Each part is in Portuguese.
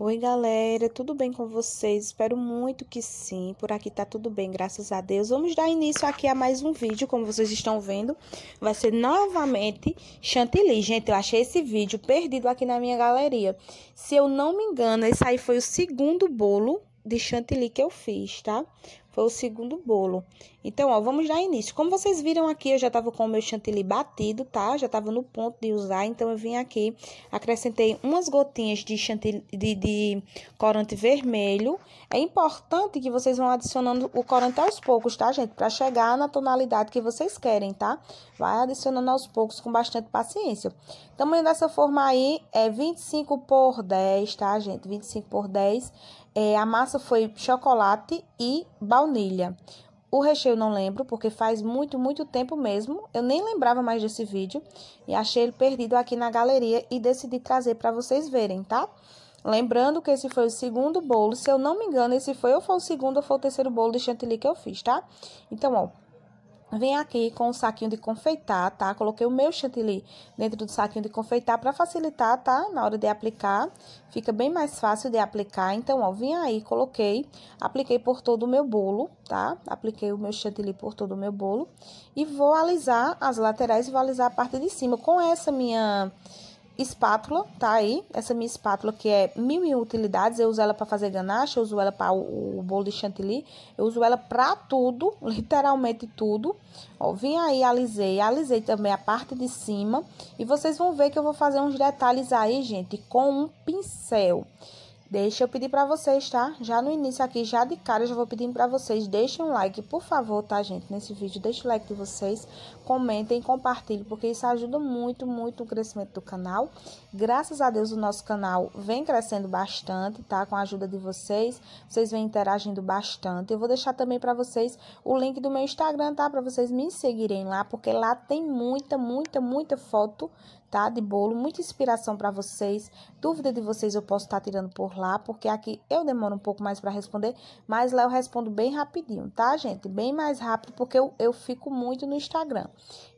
Oi, galera, tudo bem com vocês? Espero muito que sim. Por aqui tá tudo bem, graças a Deus. Vamos dar início aqui a mais um vídeo, como vocês estão vendo. Vai ser novamente chantilly. Gente, eu achei esse vídeo perdido aqui na minha galeria. Se eu não me engano, esse aí foi o segundo bolo de chantilly que eu fiz, tá? Foi o segundo bolo. Então, ó, vamos dar início. Como vocês viram aqui, eu já tava com o meu chantilly batido, tá? Já tava no ponto de usar, então eu vim aqui, acrescentei umas gotinhas de chantilly, de, de corante vermelho. É importante que vocês vão adicionando o corante aos poucos, tá, gente? Pra chegar na tonalidade que vocês querem, tá? Vai adicionando aos poucos com bastante paciência. O tamanho dessa forma aí é 25 por 10, tá, gente? 25 por 10 é, a massa foi chocolate e baunilha. O recheio não lembro, porque faz muito, muito tempo mesmo. Eu nem lembrava mais desse vídeo e achei ele perdido aqui na galeria e decidi trazer para vocês verem, tá? Lembrando que esse foi o segundo bolo, se eu não me engano, esse foi ou foi o segundo ou foi o terceiro bolo de chantilly que eu fiz, tá? Então, ó, Vem aqui com o um saquinho de confeitar, tá? Coloquei o meu chantilly dentro do saquinho de confeitar para facilitar, tá? Na hora de aplicar, fica bem mais fácil de aplicar. Então, ó, vim aí, coloquei, apliquei por todo o meu bolo, tá? Apliquei o meu chantilly por todo o meu bolo. E vou alisar as laterais e vou alisar a parte de cima com essa minha espátula, tá aí. Essa minha espátula que é mil e utilidades, eu uso ela para fazer ganache, eu uso ela para o, o, bolo de chantilly, eu uso ela para tudo, literalmente tudo. Ó, vim aí, alisei, alisei também a parte de cima e vocês vão ver que eu vou fazer uns detalhes aí, gente, com um pincel. Deixa eu pedir para vocês, tá? Já no início aqui, já de cara, eu já vou pedindo para vocês, deixem um like, por favor, tá, gente? Nesse vídeo, deixem o like de vocês, comentem, compartilhem, porque isso ajuda muito, muito o crescimento do canal. Graças a Deus, o nosso canal vem crescendo bastante, tá? Com a ajuda de vocês, vocês vêm interagindo bastante. Eu vou deixar também para vocês o link do meu Instagram, tá? Para vocês me seguirem lá, porque lá tem muita, muita, muita foto tá? De bolo, muita inspiração para vocês. Dúvida de vocês eu posso estar tá tirando por lá, porque aqui eu demoro um pouco mais para responder, mas lá eu respondo bem rapidinho, tá, gente? Bem mais rápido, porque eu, eu fico muito no Instagram.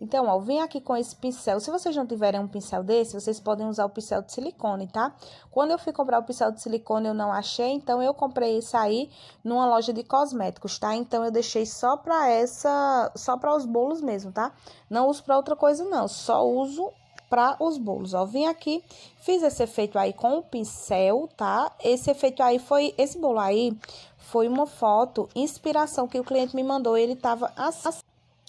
Então, ó, vem aqui com esse pincel. Se vocês não tiverem um pincel desse, vocês podem usar o pincel de silicone, tá? Quando eu fui comprar o pincel de silicone, eu não achei, então eu comprei esse aí numa loja de cosméticos, tá? Então, eu deixei só para essa, só para os bolos mesmo, tá? Não uso para outra coisa não, só uso para os bolos. Ó, vim aqui, fiz esse efeito aí com o pincel, tá? Esse efeito aí foi, esse bolo aí foi uma foto, inspiração que o cliente me mandou, ele tava assim.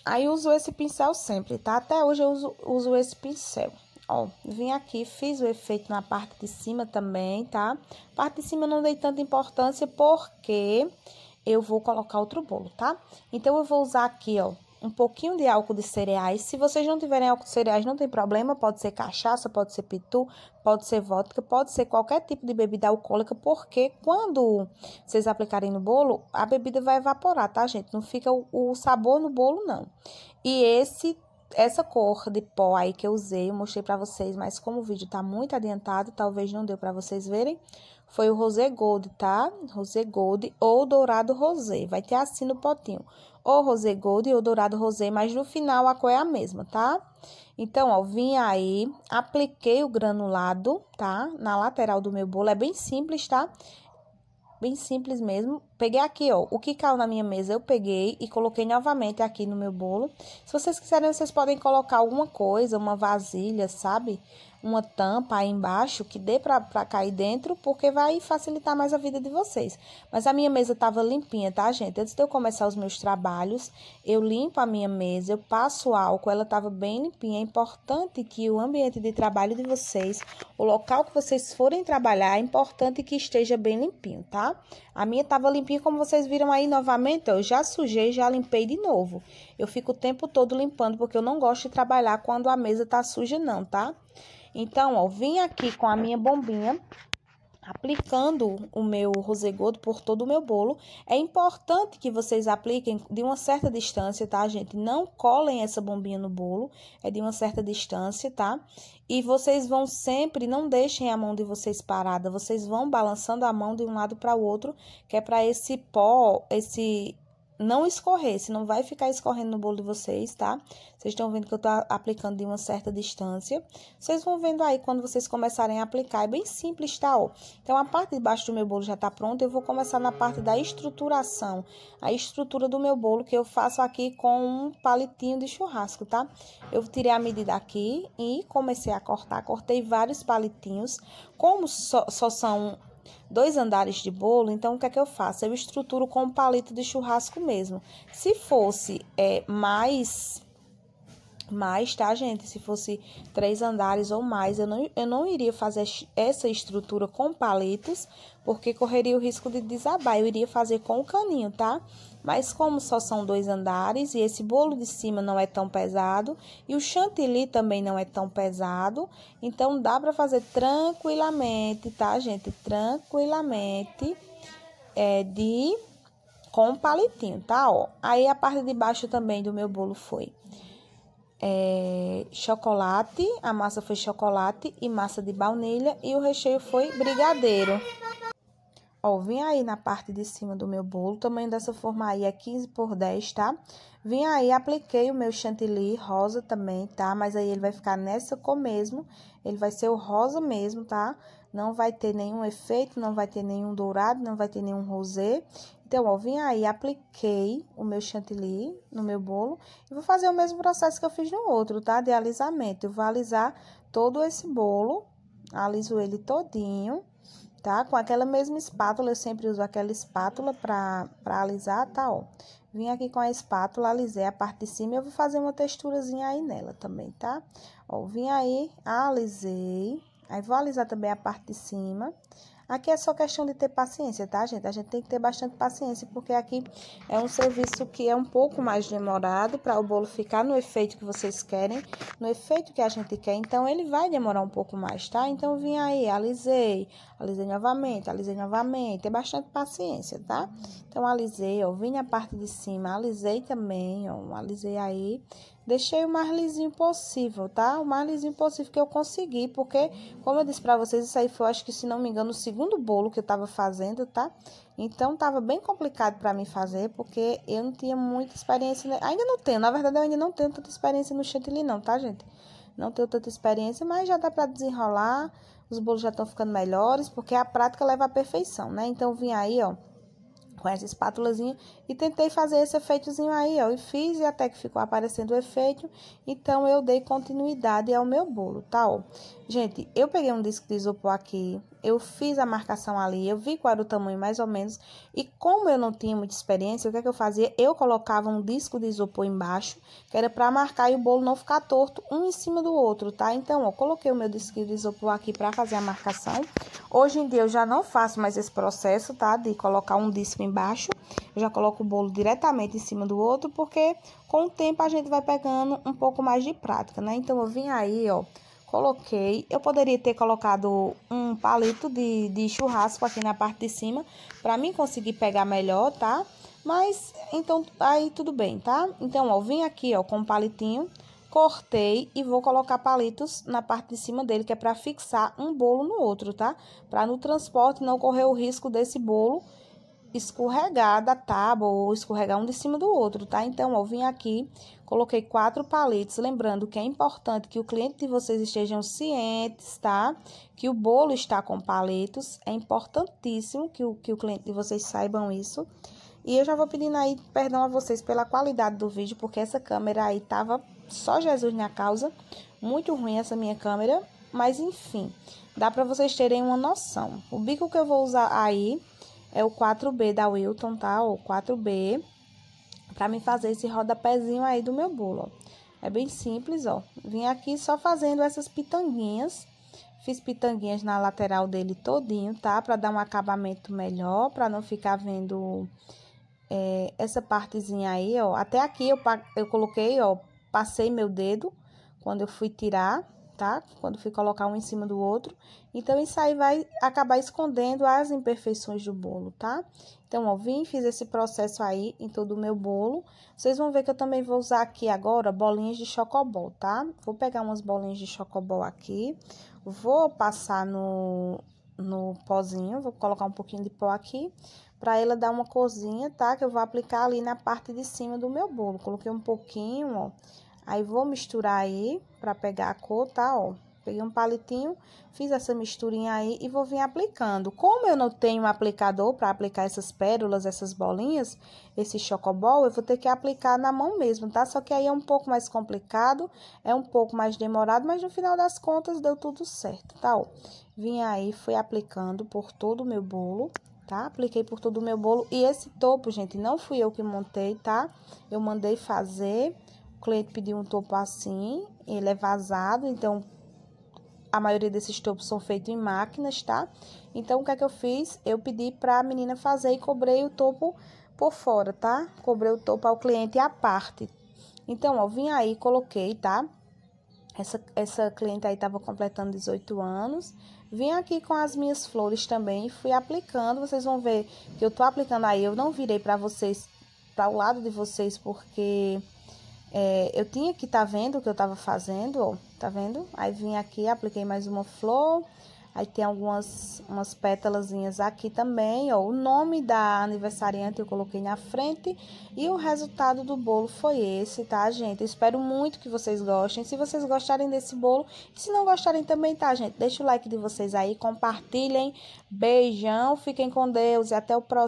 Aí uso esse pincel sempre, tá? Até hoje eu uso, uso esse pincel. Ó, vim aqui, fiz o efeito na parte de cima também, tá? Parte de cima eu não dei tanta importância porque eu vou colocar outro bolo, tá? Então, eu vou usar aqui, ó, um pouquinho de álcool de cereais. Se vocês não tiverem álcool de cereais, não tem problema. Pode ser cachaça, pode ser pitu, pode ser vodka, pode ser qualquer tipo de bebida alcoólica, porque quando vocês aplicarem no bolo, a bebida vai evaporar, tá, gente? Não fica o, o sabor no bolo, não. E esse essa cor de pó aí que eu usei, eu mostrei para vocês, mas como o vídeo tá muito adiantado, talvez não deu para vocês verem, foi o rosé gold, tá? Rosé gold ou dourado rosé, vai ter assim no potinho ou rosé gold ou dourado rosé, mas no final a cor é a mesma, tá? Então, ó, vim aí, apliquei o granulado, tá? Na lateral do meu bolo, é bem simples, tá? Bem simples mesmo. Peguei aqui, ó, o que caiu na minha mesa eu peguei e coloquei novamente aqui no meu bolo. Se vocês quiserem, vocês podem colocar alguma coisa, uma vasilha, sabe? Sabe? uma tampa aí embaixo que dê para cair dentro, porque vai facilitar mais a vida de vocês. Mas a minha mesa tava limpinha, tá, gente? Antes de eu começar os meus trabalhos, eu limpo a minha mesa, eu passo álcool, ela tava bem limpinha. É importante que o ambiente de trabalho de vocês, o local que vocês forem trabalhar, é importante que esteja bem limpinho, tá? A minha tava limpinha, como vocês viram aí novamente, eu já sujei, já limpei de novo. Eu fico o tempo todo limpando, porque eu não gosto de trabalhar quando a mesa tá suja não, tá? Então, ó, vim aqui com a minha bombinha, aplicando o meu rosegodo por todo o meu bolo. É importante que vocês apliquem de uma certa distância, tá, gente? Não colem essa bombinha no bolo, é de uma certa distância, tá? E vocês vão sempre, não deixem a mão de vocês parada, vocês vão balançando a mão de um lado para o outro, que é para esse pó, esse não escorrer, se não vai ficar escorrendo no bolo de vocês, tá? Vocês estão vendo que eu tô aplicando de uma certa distância. Vocês vão vendo aí quando vocês começarem a aplicar, é bem simples, tá? Ó. Então, a parte de baixo do meu bolo já tá pronta, eu vou começar na parte da estruturação. A estrutura do meu bolo que eu faço aqui com um palitinho de churrasco, tá? Eu tirei a medida aqui e comecei a cortar, cortei vários palitinhos. Como só, só são dois andares de bolo, então o que é que eu faço? Eu estruturo com um palito de churrasco mesmo. Se fosse é, mais mais, tá, gente? Se fosse três andares ou mais, eu não, eu não iria fazer essa estrutura com palitos, porque correria o risco de desabar. Eu iria fazer com o caninho, tá? Mas como só são dois andares e esse bolo de cima não é tão pesado e o chantilly também não é tão pesado, então dá para fazer tranquilamente, tá, gente? Tranquilamente é de com palitinho, tá? Ó. Aí a parte de baixo também do meu bolo foi é, chocolate, a massa foi chocolate e massa de baunilha e o recheio foi brigadeiro. Ó, vim aí na parte de cima do meu bolo, o tamanho dessa forma aí é 15 por 10, tá? Vim aí, apliquei o meu chantilly rosa também, tá? Mas aí ele vai ficar nessa cor mesmo, ele vai ser o rosa mesmo, tá? Não vai ter nenhum efeito, não vai ter nenhum dourado, não vai ter nenhum rosé. Então, ó, vim aí, apliquei o meu chantilly no meu bolo e vou fazer o mesmo processo que eu fiz no outro, tá? De alisamento. Eu vou alisar todo esse bolo, aliso ele todinho tá? Com aquela mesma espátula, eu sempre uso aquela espátula pra, pra alisar, tá? Ó, vim aqui com a espátula, alisei a parte de cima, eu vou fazer uma texturazinha aí nela também, tá? Ó, vim aí, alisei, aí vou alisar também a parte de cima, Aqui é só questão de ter paciência, tá, gente? A gente tem que ter bastante paciência, porque aqui é um serviço que é um pouco mais demorado para o bolo ficar no efeito que vocês querem, no efeito que a gente quer. Então, ele vai demorar um pouco mais, tá? Então, vim aí, alisei, alisei novamente, alisei novamente. Tem bastante paciência, tá? Então, alisei, ó, vim na parte de cima, alisei também, ó, alisei aí. Deixei o mais lisinho possível, tá? O mais lisinho possível que eu consegui, porque, como eu disse pra vocês, isso aí foi, acho que, se não me engano, o segundo bolo que eu tava fazendo, tá? Então, tava bem complicado pra mim fazer, porque eu não tinha muita experiência... Ainda não tenho, na verdade, eu ainda não tenho tanta experiência no chantilly, não, tá, gente? Não tenho tanta experiência, mas já dá pra desenrolar, os bolos já estão ficando melhores, porque a prática leva à perfeição, né? Então, vim aí, ó com essa espátulazinha e tentei fazer esse efeitozinho aí, ó, e fiz e até que ficou aparecendo o efeito, então eu dei continuidade ao meu bolo, tá, ó. Gente, eu peguei um disco de isopor aqui, eu fiz a marcação ali, eu vi qual era o tamanho mais ou menos. E como eu não tinha muita experiência, o que, é que eu fazia? Eu colocava um disco de isopor embaixo, que era para marcar e o bolo não ficar torto um em cima do outro, tá? Então, ó, coloquei o meu disco de isopor aqui para fazer a marcação. Hoje em dia eu já não faço mais esse processo, tá? De colocar um disco embaixo. Eu já coloco o bolo diretamente em cima do outro, porque com o tempo a gente vai pegando um pouco mais de prática, né? Então, eu vim aí, ó Coloquei. Eu poderia ter colocado um palito de, de churrasco aqui na parte de cima, para mim conseguir pegar melhor, tá? Mas, então, aí tudo bem, tá? Então, ó, vim aqui, ó, com um palitinho, cortei e vou colocar palitos na parte de cima dele, que é para fixar um bolo no outro, tá? Para no transporte não correr o risco desse bolo escorregar da tábua ou escorregar um de cima do outro, tá? Então, ó, vim aqui, coloquei quatro paletes, lembrando que é importante que o cliente de vocês estejam cientes, tá? Que o bolo está com paletos, é importantíssimo que o, que o cliente de vocês saibam isso. E eu já vou pedindo aí perdão a vocês pela qualidade do vídeo, porque essa câmera aí tava só Jesus na causa, muito ruim essa minha câmera, mas enfim, dá para vocês terem uma noção. O bico que eu vou usar aí é o 4B da Wilton, tá? O 4B, pra mim fazer esse rodapézinho aí do meu bolo, ó. É bem simples, ó. Vim aqui só fazendo essas pitanguinhas. Fiz pitanguinhas na lateral dele todinho, tá? Pra dar um acabamento melhor, pra não ficar vendo é, essa partezinha aí, ó. Até aqui eu, eu coloquei, ó, passei meu dedo quando eu fui tirar tá? Quando fui colocar um em cima do outro. Então, isso aí vai acabar escondendo as imperfeições do bolo, tá? Então, ó, vim, fiz esse processo aí em todo o meu bolo. Vocês vão ver que eu também vou usar aqui agora bolinhas de chocobol, tá? Vou pegar umas bolinhas de chocobol aqui, vou passar no, no pozinho, vou colocar um pouquinho de pó aqui, pra ela dar uma cozinha, tá? Que eu vou aplicar ali na parte de cima do meu bolo. Coloquei um pouquinho, ó Aí, vou misturar aí pra pegar a cor, tá, ó. Peguei um palitinho, fiz essa misturinha aí e vou vir aplicando. Como eu não tenho um aplicador para aplicar essas pérolas, essas bolinhas, esse chocobol, eu vou ter que aplicar na mão mesmo, tá? Só que aí é um pouco mais complicado, é um pouco mais demorado, mas no final das contas deu tudo certo, tá? Ó, vim aí, fui aplicando por todo o meu bolo tá? Apliquei por todo o meu bolo. E esse topo, gente, não fui eu que montei, tá? Eu mandei fazer cliente pediu um topo assim, ele é vazado, então a maioria desses topos são feitos em máquinas, tá? Então, o que é que eu fiz? Eu pedi para a menina fazer e cobrei o topo por fora, tá? Cobrei o topo ao cliente à parte. Então, ó, vim aí, coloquei, tá? Essa, essa cliente aí tava completando 18 anos. Vim aqui com as minhas flores também e fui aplicando. Vocês vão ver que eu tô aplicando aí. Eu não virei para vocês, para o lado de vocês, porque é, eu tinha que estar tá vendo o que eu estava fazendo, ó, tá vendo? Aí vim aqui, apliquei mais uma flor. Aí tem algumas umas pétalazinhas aqui também, ó. O nome da aniversariante eu coloquei na frente. E o resultado do bolo foi esse, tá, gente? espero muito que vocês gostem. Se vocês gostarem desse bolo, e se não gostarem também, tá, gente? Deixa o like de vocês aí, compartilhem. Beijão, fiquem com Deus e até o próximo.